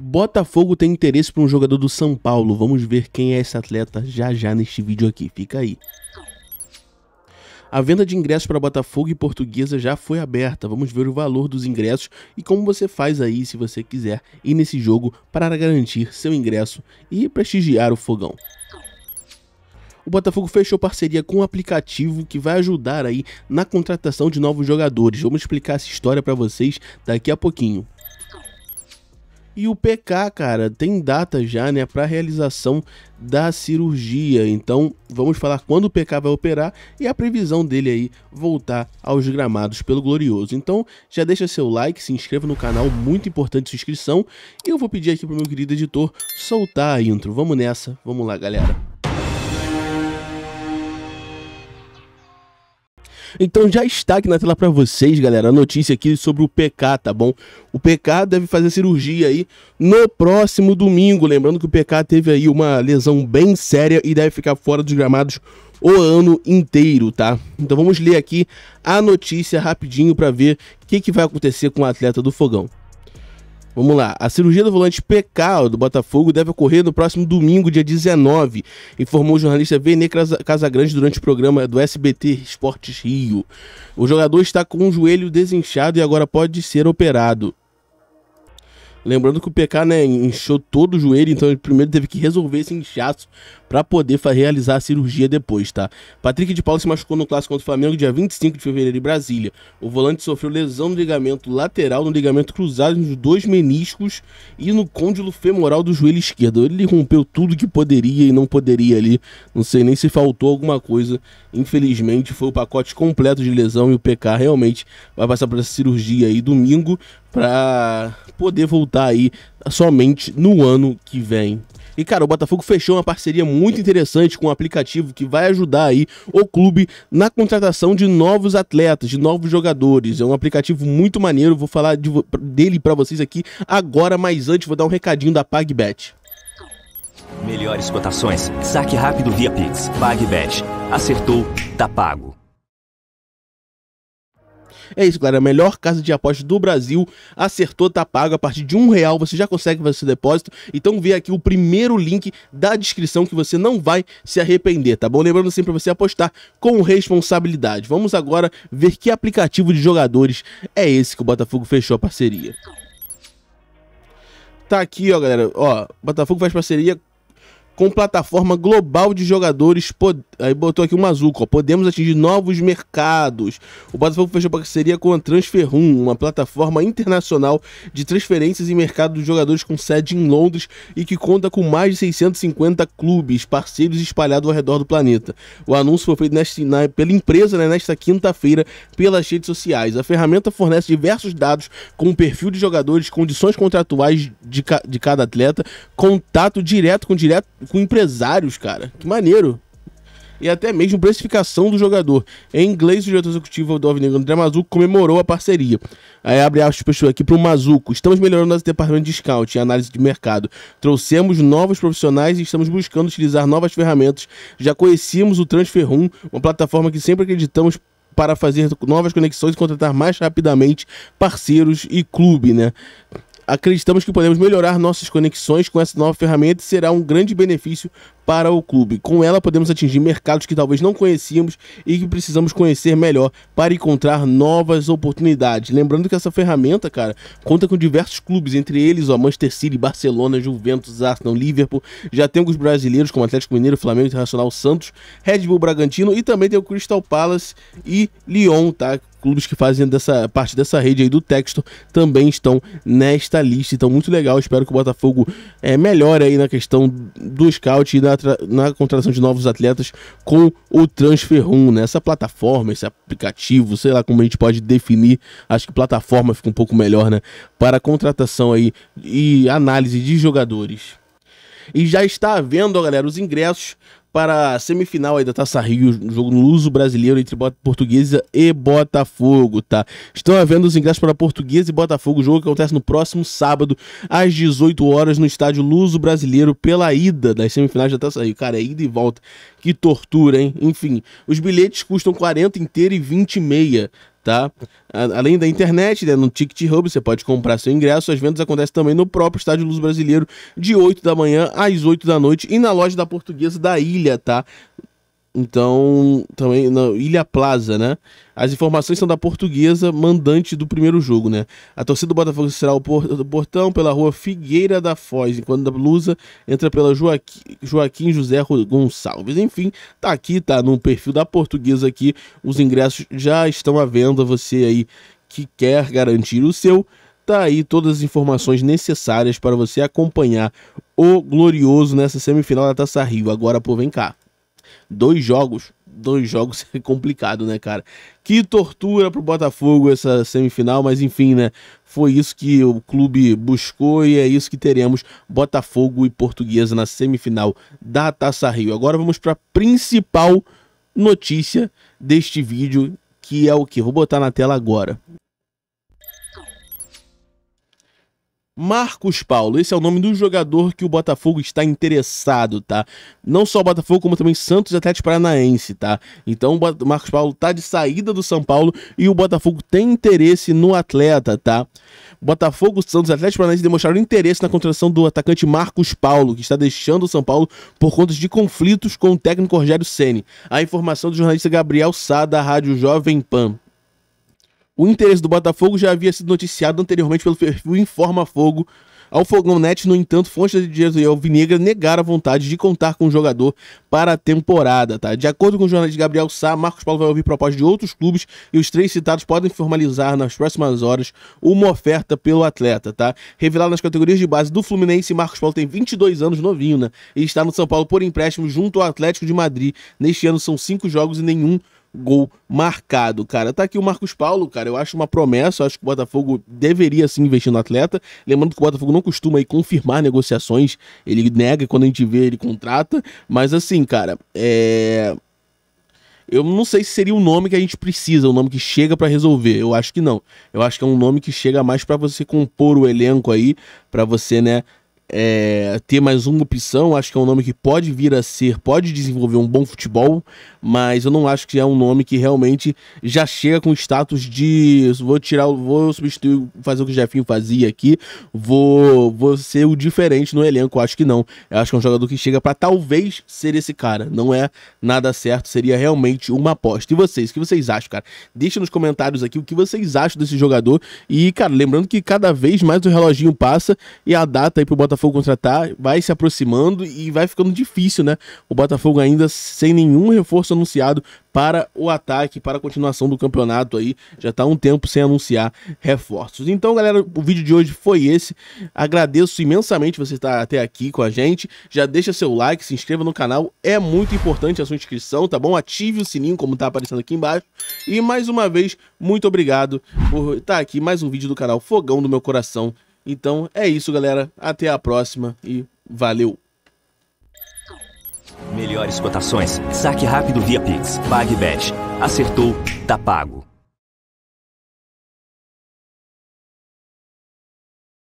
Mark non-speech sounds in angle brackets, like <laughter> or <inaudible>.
Botafogo tem interesse por um jogador do São Paulo. Vamos ver quem é esse atleta já já neste vídeo aqui. Fica aí. A venda de ingressos para Botafogo e Portuguesa já foi aberta. Vamos ver o valor dos ingressos e como você faz aí se você quiser ir nesse jogo para garantir seu ingresso e prestigiar o fogão. O Botafogo fechou parceria com um aplicativo que vai ajudar aí na contratação de novos jogadores. Vamos explicar essa história para vocês daqui a pouquinho. E o PK, cara, tem data já, né, para realização da cirurgia. Então, vamos falar quando o PK vai operar e a previsão dele aí voltar aos gramados pelo Glorioso. Então, já deixa seu like, se inscreva no canal, muito importante sua inscrição. E eu vou pedir aqui pro meu querido editor soltar a intro. Vamos nessa, vamos lá, galera. Então já está aqui na tela para vocês, galera, a notícia aqui sobre o PK, tá bom? O PK deve fazer cirurgia aí no próximo domingo. Lembrando que o PK teve aí uma lesão bem séria e deve ficar fora dos gramados o ano inteiro, tá? Então vamos ler aqui a notícia rapidinho para ver o que, que vai acontecer com o atleta do Fogão. Vamos lá. A cirurgia do volante PK do Botafogo deve ocorrer no próximo domingo, dia 19, informou o jornalista Vene Casagrande durante o programa do SBT Esportes Rio. O jogador está com o joelho desinchado e agora pode ser operado. Lembrando que o PK, né, inchou todo o joelho, então ele primeiro teve que resolver esse inchaço para poder realizar a cirurgia depois, tá? Patrick de Paula se machucou no clássico contra o Flamengo dia 25 de fevereiro em Brasília. O volante sofreu lesão no ligamento lateral, no ligamento cruzado nos dois meniscos e no côndilo femoral do joelho esquerdo. Ele rompeu tudo que poderia e não poderia ali. Não sei nem se faltou alguma coisa. Infelizmente, foi o pacote completo de lesão e o PK realmente vai passar por essa cirurgia aí domingo para poder voltar aí somente no ano que vem. E, cara, o Botafogo fechou uma parceria muito interessante com um aplicativo que vai ajudar aí o clube na contratação de novos atletas, de novos jogadores. É um aplicativo muito maneiro, vou falar de, dele para vocês aqui agora, mas antes vou dar um recadinho da PagBet. Melhores cotações, saque rápido via Pix, PagBet. Acertou, tá pago. É isso, galera. Melhor casa de apostas do Brasil. Acertou, tá pago. A partir de um real você já consegue fazer seu depósito. Então vê aqui o primeiro link da descrição que você não vai se arrepender, tá bom? Lembrando sempre pra você apostar com responsabilidade. Vamos agora ver que aplicativo de jogadores é esse que o Botafogo fechou a parceria. Tá aqui, ó, galera. Ó, Botafogo faz parceria com plataforma global de jogadores. Aí botou aqui um azul ó. Podemos atingir novos mercados. O Botafogo fechou parceria com a Transferrum, uma plataforma internacional de transferências e mercado de jogadores com sede em Londres e que conta com mais de 650 clubes parceiros espalhados ao redor do planeta. O anúncio foi feito nesta, na, pela empresa né, nesta quinta-feira pelas redes sociais. A ferramenta fornece diversos dados o perfil de jogadores, condições contratuais de, ca, de cada atleta, contato direto com direto com empresários, cara. Que maneiro. E até mesmo precificação do jogador. Em inglês, o diretor executivo do Alvinegro André Mazuco comemorou a parceria. Aí abre aspas aqui para o Mazuco. Estamos melhorando nosso departamento de scout e análise de mercado. Trouxemos novos profissionais e estamos buscando utilizar novas ferramentas. Já conhecíamos o Transferrum, uma plataforma que sempre acreditamos para fazer novas conexões e contratar mais rapidamente parceiros e clube, né? Acreditamos que podemos melhorar nossas conexões com essa nova ferramenta e será um grande benefício para o clube. Com ela, podemos atingir mercados que talvez não conhecíamos e que precisamos conhecer melhor para encontrar novas oportunidades. Lembrando que essa ferramenta, cara, conta com diversos clubes, entre eles o Manchester City, Barcelona, Juventus, Arsenal, Liverpool. Já tem alguns brasileiros, como Atlético Mineiro, Flamengo Internacional, Santos, Red Bull Bragantino e também tem o Crystal Palace e Lyon, tá? clubes que fazem dessa parte dessa rede aí do texto também estão nesta lista. Então, muito legal. Espero que o Botafogo é, melhore aí na questão do scout e na, na contratação de novos atletas com o Transfer Room, né? Essa plataforma, esse aplicativo, sei lá como a gente pode definir. Acho que plataforma fica um pouco melhor, né? Para contratação aí e análise de jogadores. E já está vendo galera, os ingressos para a semifinal aí da Taça Rio, jogo no Luso Brasileiro entre Portuguesa e Botafogo, tá? Estão havendo os ingressos para Portuguesa e Botafogo, jogo que acontece no próximo sábado, às 18 horas, no estádio Luso Brasileiro, pela ida das semifinais da Taça Rio. Cara, é ida e volta. Que tortura, hein? Enfim, os bilhetes custam 40 inteiro e 20 e meia, tá? Além da internet, né, no Ticket Hub você pode comprar seu ingresso. As vendas acontecem também no próprio Estádio Luz Brasileiro, de 8 da manhã às 8 da noite, e na loja da Portuguesa da Ilha, tá? Então, também na Ilha Plaza, né? As informações são da portuguesa, mandante do primeiro jogo, né? A torcida do Botafogo será o portão pela rua Figueira da Foz, enquanto a blusa entra pela Joaquim José Gonçalves. Enfim, tá aqui, tá no perfil da portuguesa aqui. Os ingressos já estão à venda. Você aí que quer garantir o seu, tá aí todas as informações necessárias para você acompanhar o glorioso nessa semifinal da Taça Rio. Agora, pô, vem cá. Dois jogos. Dois jogos <laughs> é complicado, né, cara? Que tortura pro Botafogo essa semifinal, mas enfim, né? Foi isso que o clube buscou e é isso que teremos: Botafogo e Portuguesa na semifinal da Taça Rio. Agora vamos para a principal notícia deste vídeo, que é o que? Vou botar na tela agora. Marcos Paulo. Esse é o nome do jogador que o Botafogo está interessado, tá? Não só o Botafogo, como também Santos e Atlético Paranaense, tá? Então o Marcos Paulo tá de saída do São Paulo e o Botafogo tem interesse no atleta, tá? Botafogo, Santos e Atlético Paranaense demonstraram interesse na contratação do atacante Marcos Paulo, que está deixando o São Paulo por conta de conflitos com o técnico Rogério Ceni. A informação do jornalista Gabriel Sá da Rádio Jovem Pan. O interesse do Botafogo já havia sido noticiado anteriormente pelo perfil Informa Fogo. Ao Fogão Net, no entanto, fontes de Jesus Alvinegra negaram a vontade de contar com o jogador para a temporada. Tá? De acordo com o jornalista Gabriel Sá, Marcos Paulo vai ouvir propostas de outros clubes e os três citados podem formalizar nas próximas horas uma oferta pelo atleta. Tá? Revelado nas categorias de base do Fluminense, Marcos Paulo tem 22 anos, novinho, né? e está no São Paulo por empréstimo junto ao Atlético de Madrid. Neste ano são cinco jogos e nenhum gol marcado, cara. Tá aqui o Marcos Paulo, cara. Eu acho uma promessa. Eu acho que o Botafogo deveria sim investir no atleta. Lembrando que o Botafogo não costuma aí, confirmar negociações. Ele nega quando a gente vê, ele contrata. Mas assim, cara, é. Eu não sei se seria o nome que a gente precisa, o nome que chega para resolver. Eu acho que não. Eu acho que é um nome que chega mais para você compor o elenco aí, para você, né, é, ter mais uma opção. Acho que é um nome que pode vir a ser, pode desenvolver um bom futebol, mas eu não acho que é um nome que realmente já chega com status de vou tirar, vou substituir, fazer o que o Jefinho fazia aqui, vou, vou ser o diferente no elenco, acho que não. Eu acho que é um jogador que chega para talvez ser esse cara, não é nada certo, seria realmente uma aposta. E vocês, o que vocês acham, cara? Deixa nos comentários aqui o que vocês acham desse jogador e, cara, lembrando que cada vez mais o reloginho passa e a data aí pro Botafogo contratar vai se aproximando e vai ficando difícil, né? O Botafogo ainda sem nenhum reforço anunciado para o ataque, para a continuação do campeonato aí. Já está um tempo sem anunciar reforços. Então, galera, o vídeo de hoje foi esse. Agradeço imensamente você estar até aqui com a gente. Já deixa seu like, se inscreva no canal. É muito importante a sua inscrição, tá bom? Ative o sininho, como está aparecendo aqui embaixo. E mais uma vez, muito obrigado por estar aqui. Mais um vídeo do canal Fogão do Meu Coração. Então é isso, galera. Até a próxima e valeu! Melhores cotações. Saque rápido via Pix. PagBet Acertou, tá pago.